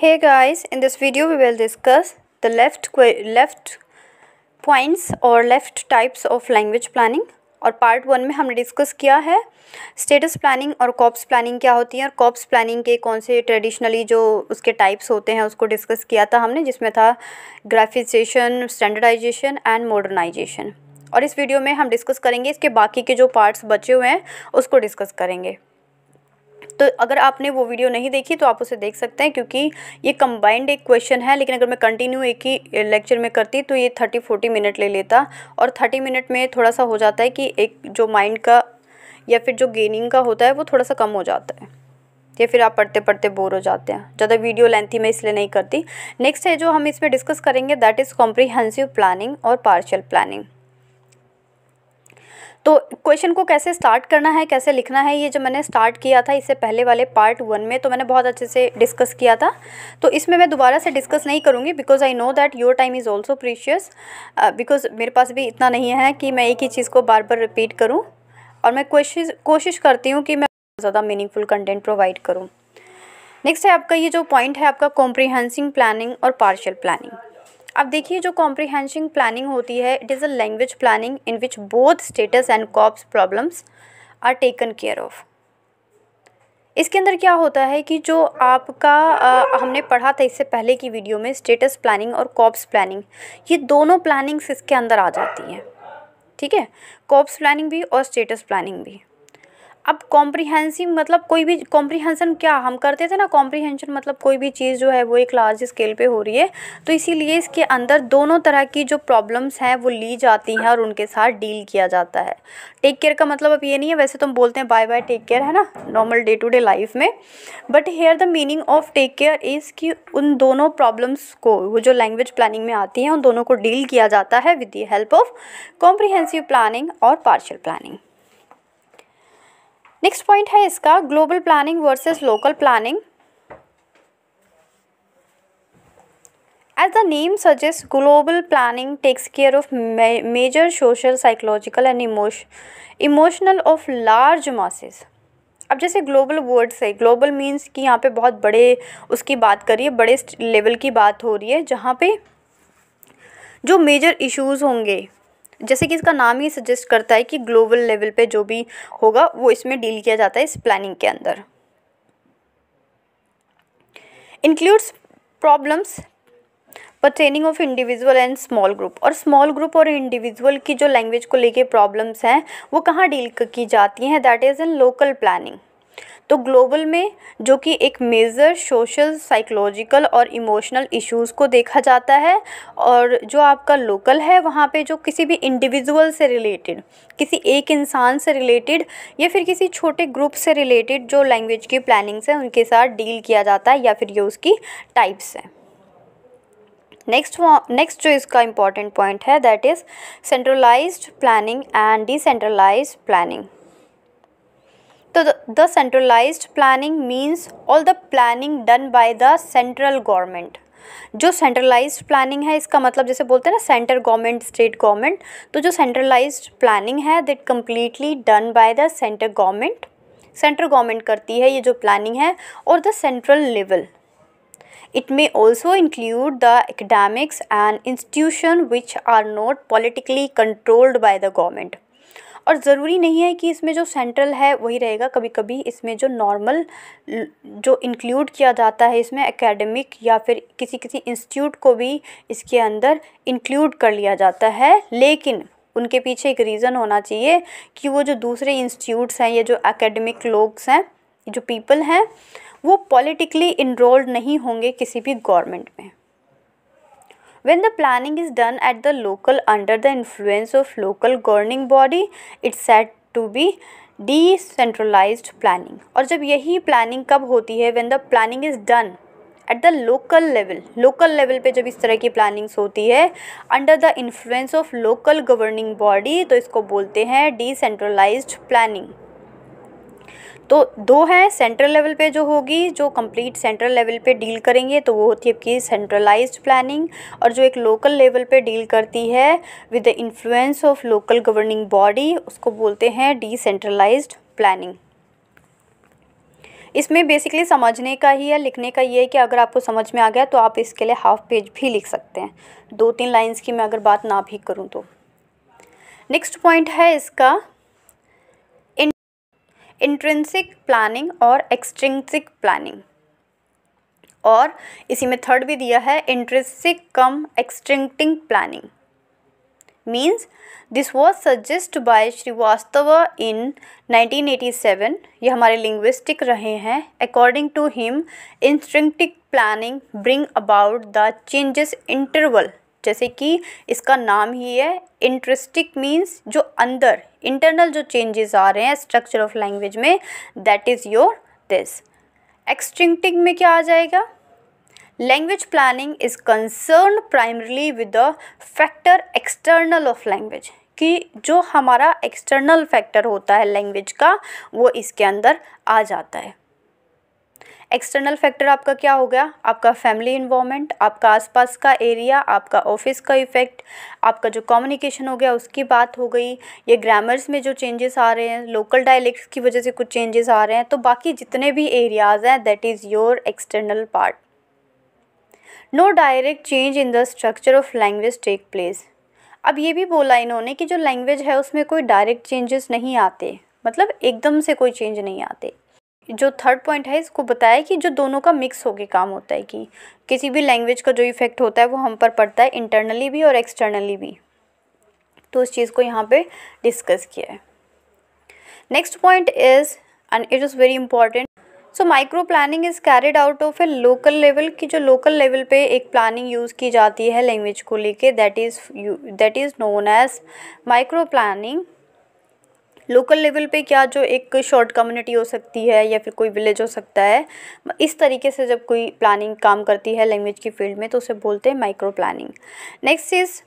hey guys in this video we will discuss the left left points or left types of language planning और part one में हमने discuss किया है status planning और corpus planning क्या होती है और कॉप्स प्लानिंग के कौन से ट्रेडिशनली जो उसके टाइप्स होते हैं उसको डिस्कस किया था हमने जिसमें था ग्राफिजेशन स्टैंडर्डाइजेशन एंड मॉडर्नाइजेशन और इस वीडियो में हम डिस्कस करेंगे इसके बाकी के जो पार्ट्स बचे हुए हैं उसको डिस्कस करेंगे तो अगर आपने वो वीडियो नहीं देखी तो आप उसे देख सकते हैं क्योंकि ये कंबाइंड एक क्वेश्चन है लेकिन अगर मैं कंटिन्यू एक ही लेक्चर में करती तो ये थर्टी फोर्टी मिनट ले लेता और थर्टी मिनट में थोड़ा सा हो जाता है कि एक जो माइंड का या फिर जो गेनिंग का होता है वो थोड़ा सा कम हो जाता है या फिर आप पढ़ते पढ़ते बोर हो जाते हैं ज़्यादा वीडियो लेंथी मैं इसलिए नहीं करती नेक्स्ट है जो हम इसमें डिस्कस करेंगे दैट इज़ कॉम्प्रीहेंसिव प्लानिंग और पार्शियल प्लानिंग तो क्वेश्चन को कैसे स्टार्ट करना है कैसे लिखना है ये जो मैंने स्टार्ट किया था इससे पहले वाले पार्ट वन में तो मैंने बहुत अच्छे से डिस्कस किया था तो इसमें मैं दोबारा से डिस्कस नहीं करूँगी because I know that your time is also precious because मेरे पास भी इतना नहीं है कि मैं एक ही चीज़ को बार बार रिपीट करूँ और मैं कोशिश कोशिश करती हूँ कि मैं ज़्यादा मीनिंगफुल कंटेंट प्रोवाइड करूँ नेक्स्ट है आपका ये जो पॉइंट है आपका कॉम्प्रीहेंसिंग प्लानिंग और पार्शियल प्लानिंग अब देखिए जो कॉम्प्रिहेंशन प्लानिंग होती है it is a language planning in which both status and corpus problems are taken care of इसके अंदर क्या होता है कि जो आपका आ, हमने पढ़ा था इससे पहले की वीडियो में स्टेटस प्लानिंग और कॉप्स प्लानिंग ये दोनों प्लानिंग्स इसके अंदर आ जाती हैं ठीक है कॉप्स प्लानिंग भी और स्टेटस प्लानिंग भी अब कॉम्प्रिहेंसिव मतलब कोई भी कॉम्प्रिहेंसन क्या हम करते थे ना कॉम्प्रिहेंशन मतलब कोई भी चीज़ जो है वो एक लार्ज स्केल पे हो रही है तो इसीलिए इसके अंदर दोनों तरह की जो प्रॉब्लम्स हैं वो ली जाती हैं और उनके साथ डील किया जाता है टेक केयर का मतलब अब ये नहीं है वैसे तो हम बोलते हैं बाय बाय टेक केयर है ना normal day to day life में but here the meaning of take care is कि उन दोनों प्रॉब्लम्स को वो जो लैंग्वेज प्लानिंग में आती हैं उन दोनों को डील किया जाता है with the help of comprehensive planning और पार्शल प्लानिंग नेक्स्ट पॉइंट है इसका global planning versus local planning as the name suggest global planning takes care of major social psychological and इमोश इमोशनल ऑफ लार्ज मासेस अब जैसे global words है global means कि यहाँ पे बहुत बड़े उसकी बात करिए बड़े लेवल की बात हो रही है जहाँ पे जो मेजर इश्यूज होंगे जैसे कि इसका नाम ही सजेस्ट करता है कि ग्लोबल लेवल पे जो भी होगा वो इसमें डील किया जाता है इस प्लानिंग के अंदर includes problems training of individual and small group और स्मॉल ग्रुप और इंडिविजुअल की जो लैंग्वेज को लेके प्रॉब्लम्स हैं वो कहाँ डील की जाती हैं that is in local planning तो ग्लोबल में जो कि एक मेज़र सोशल साइकोलॉजिकल और इमोशनल इश्यूज़ को देखा जाता है और जो आपका लोकल है वहाँ पे जो किसी भी इंडिविजुअल से रिलेटेड किसी एक इंसान से रिलेटेड या फिर किसी छोटे ग्रुप से रिलेटेड जो लैंग्वेज की प्लानिंग्स हैं उनके साथ डील किया जाता है या फिर ये उसकी टाइप्स हैं नेक्स्ट नेक्स्ट जो इसका इम्पॉर्टेंट पॉइंट है that is centralized planning and decentralized planning तो the centralize planning means all the planning done by the central government जो सेंट्रलाइज प्लानिंग है इसका मतलब जैसे बोलते हैं ना सेंटर गवर्नमेंट स्टेट गवर्नमेंट तो जो सेंट्रलाइज प्लानिंग है that completely done by the center government central government करती है ये जो प्लानिंग है और the central level it may also include the academics and institution which are not politically controlled by the government और ज़रूरी नहीं है कि इसमें जो सेंट्रल है वही रहेगा कभी कभी इसमें जो नॉर्मल जो इंक्लूड किया जाता है इसमें एकेडमिक या फिर किसी किसी इंस्टीट्यूट को भी इसके अंदर इंक्लूड कर लिया जाता है लेकिन उनके पीछे एक रीज़न होना चाहिए कि वो जो दूसरे इंस्टीट्यूट्स हैं या जो एकेडमिक लोग्स हैं जो पीपल हैं वो पॉलिटिकली इनरोल्ड नहीं होंगे किसी भी गवर्नमेंट में When the planning is done at the local under the influence of local governing body, it's said to be decentralized planning. और जब यही planning कब होती है when the planning is done at the local level local level पे जब इस तरह की प्लानिंग्स होती है under the influence of local governing body तो इसको बोलते हैं डिसेंट्रलाइज्ड प्लानिंग तो दो हैं सेंट्रल लेवल पे जो होगी जो कंप्लीट सेंट्रल लेवल पे डील करेंगे तो वो होती है आपकी सेंट्रलाइज्ड प्लानिंग और जो एक लोकल लेवल पे डील करती है with the influence of local governing body उसको बोलते हैं डिसेंट्रलाइज्ड प्लानिंग इसमें बेसिकली समझने का ही है लिखने का ये है कि अगर आपको समझ में आ गया तो आप इसके लिए हाफ पेज भी लिख सकते हैं दो तीन लाइंस की मैं अगर बात ना भी करूँ तो नेक्स्ट पॉइंट है इसका इंट्रेंसिक प्लानिंग और एक्सट्रिंसिक प्लानिंग और इसी में थर्ड भी दिया है intrinsic cum extrinsic planning means this was suggest by Srivastava in nineteen eighty seven ये हमारे लिंग्विस्टिक रहे हैं according to him intrinsic planning bring about the changes interval जैसे कि इसका नाम ही है इंटरेस्टिक मीन्स जो अंदर इंटरनल जो चेंजेस आ रहे हैं स्ट्रक्चर ऑफ लैंग्वेज में that is your this extrinsic में क्या आ जाएगा language planning is concern primarily with the factor external of language कि जो हमारा एक्सटर्नल फैक्टर होता है लैंग्वेज का वो इसके अंदर आ जाता है एक्सटर्नल फैक्टर आपका क्या हो गया आपका फैमिली इन्वॉर्मेंट आपका आसपास का एरिया आपका ऑफिस का इफ़ेक्ट आपका जो कम्युनिकेशन हो गया उसकी बात हो गई ये ग्रामर्स में जो चेंजेस आ रहे हैं लोकल डायलेक्ट्स की वजह से कुछ चेंजेस आ रहे हैं तो बाकी जितने भी एरियाज़ हैं that is your external part no direct change in the structure of language take place अब ये भी बोला इन्होंने कि जो लैंग्वेज है उसमें कोई डायरेक्ट चेंजेस नहीं आते मतलब एकदम से कोई चेंज नहीं आते जो थर्ड पॉइंट है इसको बताया कि जो दोनों का मिक्स होके काम होता है कि किसी भी लैंग्वेज का जो इफ़ेक्ट होता है वो हम पर पड़ता है इंटरनली भी और एक्सटर्नली भी तो उस चीज़ को यहाँ पे डिस्कस किया है next point is and it is very important so micro planning is carried out of a local level की जो लोकल लेवल पे एक प्लानिंग यूज़ की जाती है लैंग्वेज को लेके that is that is known as micro planning local level पे क्या जो एक शॉर्ट कम्युनिटी हो सकती है या फिर कोई विलेज हो सकता है इस तरीके से जब कोई प्लानिंग काम करती है लैंग्वेज की फील्ड में तो उसे बोलते हैं micro planning next is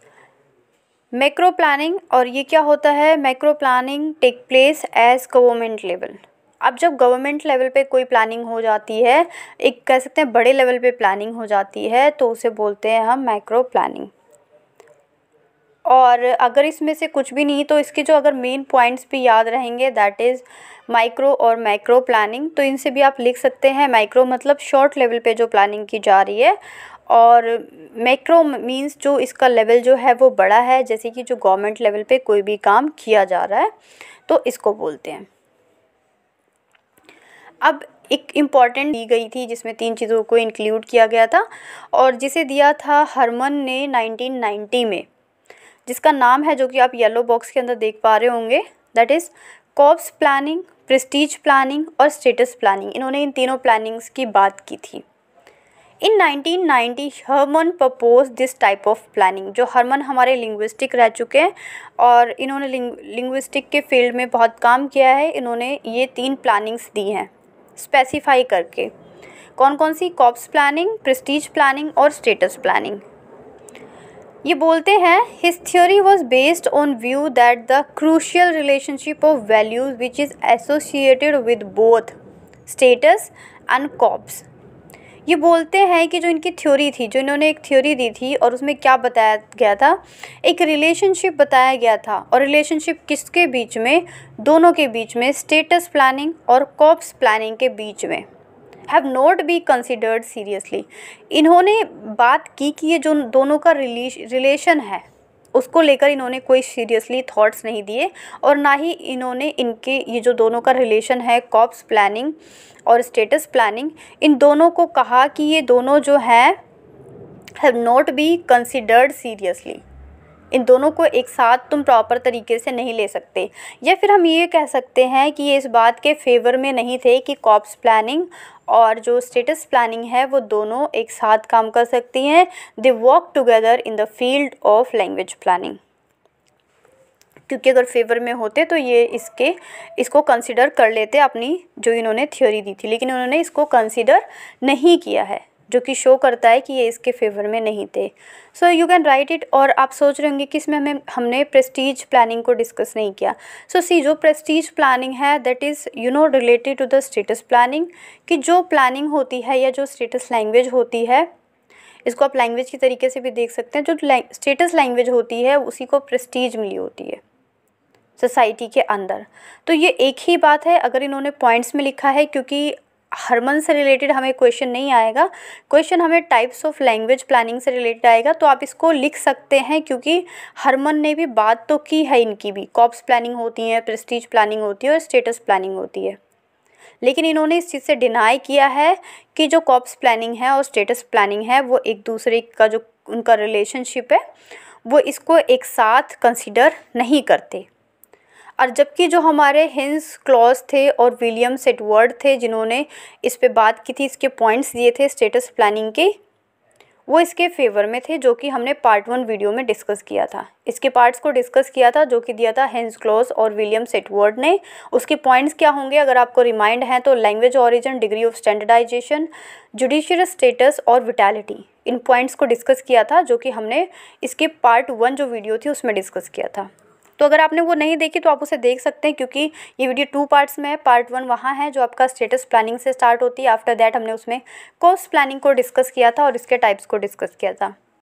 macro planning और ये क्या होता है macro planning take place as government level अब जब गवर्नमेंट लेवल पे कोई प्लानिंग हो जाती है एक कह सकते हैं बड़े लेवल पे प्लानिंग हो जाती है तो उसे बोलते हैं हम माइक्रो प्लानिंग और अगर इसमें से कुछ भी नहीं तो इसके जो अगर मेन पॉइंट्स भी याद रहेंगे दैट इज़ माइक्रो और माइक्रो प्लानिंग तो इनसे भी आप लिख सकते हैं माइक्रो मतलब शॉर्ट लेवल पे जो प्लानिंग की जा रही है और माइक्रो मींस जो इसका लेवल जो है वो बड़ा है जैसे कि जो गवर्नमेंट लेवल पे कोई भी काम किया जा रहा है तो इसको बोलते हैं अब एक इम्पॉर्टेंट दी गई थी जिसमें तीन चीज़ों को इंक्लूड किया गया था और जिसे दिया था हरमन ने 1990 में जिसका नाम है जो कि आप येलो बॉक्स के अंदर देख पा रहे होंगे that is corpus planning prestige planning और स्टेटस प्लानिंग इन्होंने इन तीनों प्लानिंग्स की बात की थी in 1990 Haarmann propose this type of planning जो हरमन हमारे लिंग्विस्टिक रह चुके हैं और इन्होंने लिंग्विस्टिक के फील्ड में बहुत काम किया है इन्होंने ये तीन प्लानिंग्स दी हैं स्पेसिफाई करके कौन कौन सी कॉप्स प्लानिंग प्रेस्टीज प्लानिंग और स्टेटस प्लानिंग ये बोलते हैं his theory was based on view that the crucial relationship of values which is associated with both status and corpus ये बोलते हैं कि जो इनकी थ्योरी थी जो इन्होंने एक थ्योरी दी थी और उसमें क्या बताया गया था एक रिलेशनशिप बताया गया था और रिलेशनशिप किसके बीच में दोनों के बीच में स्टेटस प्लानिंग और कॉप्स प्लानिंग के बीच में have not be considered seriously इन्होंने बात की कि ये जो दोनों का रिलेशन है उसको लेकर इन्होंने कोई सीरियसली थॉट्स नहीं दिए और ना ही इन्होंने इनके ये जो दोनों का रिलेशन है कॉप्स प्लानिंग और स्टेटस प्लानिंग इन दोनों को कहा कि ये दोनों जो हैं have not be considered seriously इन दोनों को एक साथ तुम प्रॉपर तरीके से नहीं ले सकते या फिर हम ये कह सकते हैं कि ये इस बात के फेवर में नहीं थे कि कॉप्स प्लानिंग और जो स्टेटस प्लानिंग है वो दोनों एक साथ काम कर सकती हैं they work together in the field of language planning क्योंकि अगर फेवर में होते तो ये इसके इसको कंसिडर कर लेते अपनी जो इन्होंने थ्योरी दी थी लेकिन उन्होंने इसको कंसिडर नहीं किया है जो कि शो करता है कि ये इसके फेवर में नहीं थे so you can write it और आप सोच रहे होंगे कि इसमें हमें हमने प्रेस्टीज प्लानिंग को डिस्कस नहीं किया सो so, सी जो प्रेस्टीज प्लानिंग है that is you know related to the status planning कि जो प्लानिंग होती है या जो स्टेटस लैंग्वेज होती है इसको आप लैंग्वेज के तरीके से भी देख सकते हैं जो स्टेटस लैंग्वेज होती है उसी को प्रेस्टीज मिली होती है सोसाइटी के अंदर तो ये एक ही बात है अगर इन्होंने पॉइंट्स में लिखा है क्योंकि हरमन से रिलेटेड हमें क्वेश्चन नहीं आएगा क्वेश्चन हमें टाइप्स ऑफ लैंग्वेज प्लानिंग से रिलेटेड आएगा तो आप इसको लिख सकते हैं क्योंकि हरमन ने भी बात तो की है इनकी भी कॉप्स प्लानिंग होती है प्रेस्टीज प्लानिंग होती है और स्टेटस प्लानिंग होती है लेकिन इन्होंने इस चीज़ से डिनाई किया है कि जो कॉप्स प्लानिंग है और स्टेटस प्लानिंग है वो एक दूसरे का जो उनका रिलेशनशिप है वो इसको एक साथ कंसिडर नहीं करते और जबकि जो हमारे हिंस क्लॉस थे और विलियम सेटवर्ड थे जिन्होंने इस पर बात की थी इसके पॉइंट्स दिए थे स्टेटस प्लानिंग के वो इसके फेवर में थे जो कि हमने पार्ट वन वीडियो में डिस्कस किया था इसके पार्ट्स को डिस्कस किया था जो कि दिया था हेंस क्लॉज और विलियम सेटवर्ड ने उसके पॉइंट्स क्या होंगे अगर आपको रिमाइंड हैं तो language origin degree of standardization judicial status और विटैलिटी इन पॉइंट्स को डिस्कस किया था जो कि हमने इसके पार्ट वन जो वीडियो थी उसमें डिस्कस किया था तो अगर आपने वो नहीं देखी तो आप उसे देख सकते हैं क्योंकि ये वीडियो टू पार्ट्स में है पार्ट वन वहाँ है जो आपका स्टेटस प्लानिंग से स्टार्ट होती है आफ्टर दैट हमने उसमें कोर्स प्लानिंग को डिस्कस किया था और इसके टाइप्स को डिस्कस किया था